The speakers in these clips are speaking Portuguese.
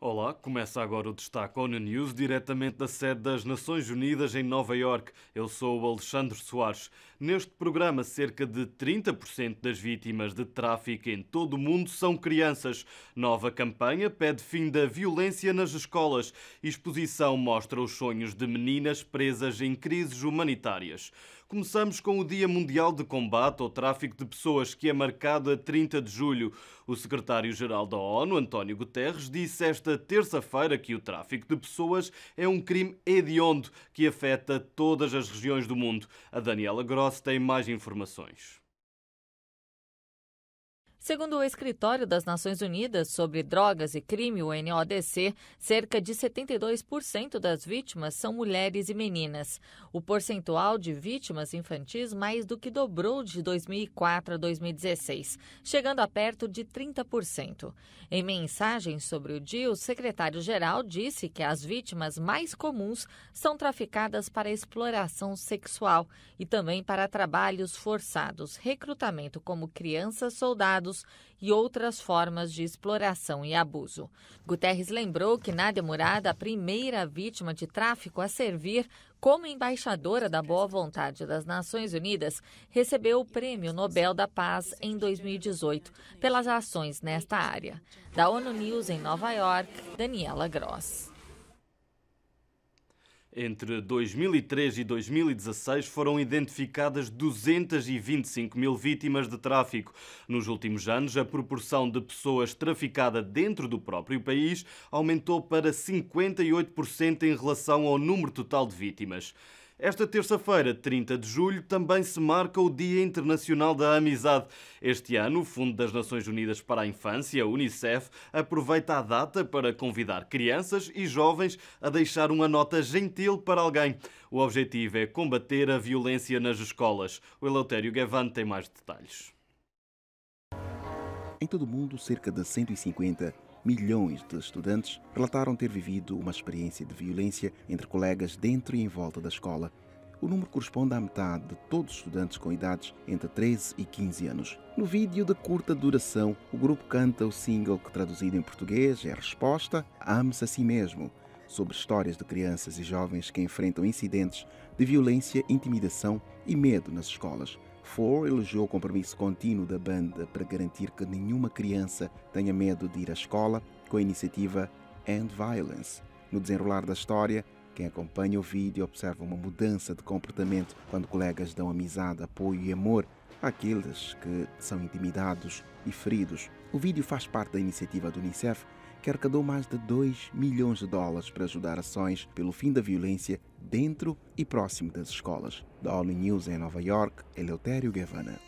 Olá, começa agora o destaque ONU News, diretamente da sede das Nações Unidas em Nova York. Eu sou o Alexandre Soares. Neste programa, cerca de 30% das vítimas de tráfico em todo o mundo são crianças. Nova campanha pede fim da violência nas escolas. Exposição mostra os sonhos de meninas presas em crises humanitárias. Começamos com o Dia Mundial de Combate ao Tráfico de Pessoas, que é marcado a 30 de julho. O secretário-geral da ONU, António Guterres, disse esta esta terça-feira que o tráfico de pessoas é um crime hediondo que afeta todas as regiões do mundo. A Daniela Gross tem mais informações. Segundo o Escritório das Nações Unidas sobre Drogas e Crime, o NODC, cerca de 72% das vítimas são mulheres e meninas. O percentual de vítimas infantis mais do que dobrou de 2004 a 2016, chegando a perto de 30%. Em mensagem sobre o dia, o secretário-geral disse que as vítimas mais comuns são traficadas para exploração sexual e também para trabalhos forçados, recrutamento como crianças, soldados e outras formas de exploração e abuso. Guterres lembrou que Nadia Murad, a primeira vítima de tráfico a servir como embaixadora da boa vontade das Nações Unidas, recebeu o Prêmio Nobel da Paz em 2018 pelas ações nesta área. Da ONU News em Nova York, Daniela Gross. Entre 2003 e 2016 foram identificadas 225 mil vítimas de tráfico. Nos últimos anos, a proporção de pessoas traficadas dentro do próprio país aumentou para 58% em relação ao número total de vítimas. Esta terça-feira, 30 de julho, também se marca o Dia Internacional da Amizade. Este ano, o Fundo das Nações Unidas para a Infância, Unicef, aproveita a data para convidar crianças e jovens a deixar uma nota gentil para alguém. O objetivo é combater a violência nas escolas. O Eleutério Gavan tem mais detalhes. Em todo o mundo, cerca de 150 milhões de estudantes relataram ter vivido uma experiência de violência entre colegas dentro e em volta da escola. O número corresponde à metade de todos os estudantes com idades entre 13 e 15 anos. No vídeo de curta duração, o grupo canta o single que, traduzido em português, é a resposta Ame-se a si mesmo, sobre histórias de crianças e jovens que enfrentam incidentes de violência, intimidação e medo nas escolas. Four elogiou o compromisso contínuo da banda para garantir que nenhuma criança tenha medo de ir à escola com a iniciativa End Violence. No desenrolar da história, quem acompanha o vídeo observa uma mudança de comportamento quando colegas dão amizade, apoio e amor àqueles que são intimidados e feridos. O vídeo faz parte da iniciativa do Unicef que arrecadou mais de 2 milhões de dólares para ajudar ações pelo fim da violência dentro e próximo das escolas. Da All News em Nova York, Eleutério Guevana.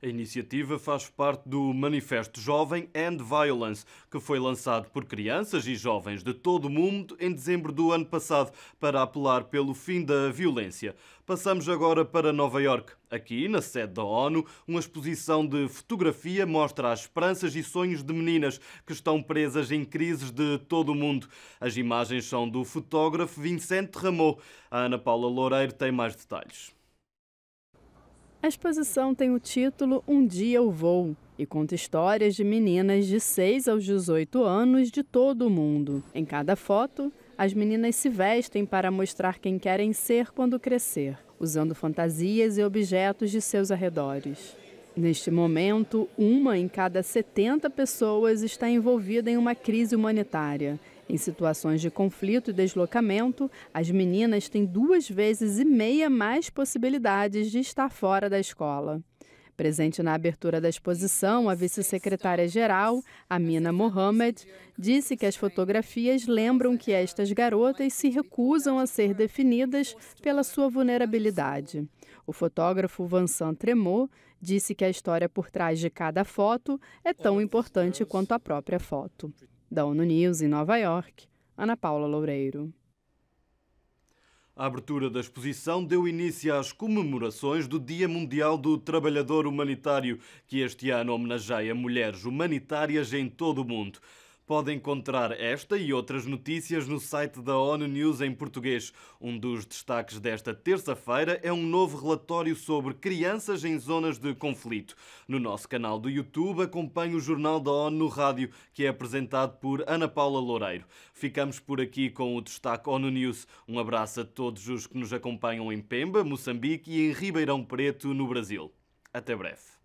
A iniciativa faz parte do Manifesto Jovem and Violence, que foi lançado por crianças e jovens de todo o mundo em dezembro do ano passado para apelar pelo fim da violência. Passamos agora para Nova York. Aqui, na sede da ONU, uma exposição de fotografia mostra as esperanças e sonhos de meninas que estão presas em crises de todo o mundo. As imagens são do fotógrafo Vicente Rameau. A Ana Paula Loureiro tem mais detalhes. A exposição tem o título Um Dia Eu Vou e conta histórias de meninas de 6 aos 18 anos de todo o mundo. Em cada foto, as meninas se vestem para mostrar quem querem ser quando crescer, usando fantasias e objetos de seus arredores. Neste momento, uma em cada 70 pessoas está envolvida em uma crise humanitária em situações de conflito e deslocamento, as meninas têm duas vezes e meia mais possibilidades de estar fora da escola. Presente na abertura da exposição, a vice-secretária-geral, Amina Mohamed, disse que as fotografias lembram que estas garotas se recusam a ser definidas pela sua vulnerabilidade. O fotógrafo Vincent Tremot disse que a história por trás de cada foto é tão importante quanto a própria foto. Da ONU News em Nova York, Ana Paula Loureiro. A abertura da exposição deu início às comemorações do Dia Mundial do Trabalhador Humanitário, que este ano homenageia mulheres humanitárias em todo o mundo. Pode encontrar esta e outras notícias no site da ONU News em português. Um dos destaques desta terça-feira é um novo relatório sobre crianças em zonas de conflito. No nosso canal do YouTube, acompanhe o Jornal da ONU no rádio, que é apresentado por Ana Paula Loureiro. Ficamos por aqui com o destaque ONU News. Um abraço a todos os que nos acompanham em Pemba, Moçambique e em Ribeirão Preto, no Brasil. Até breve.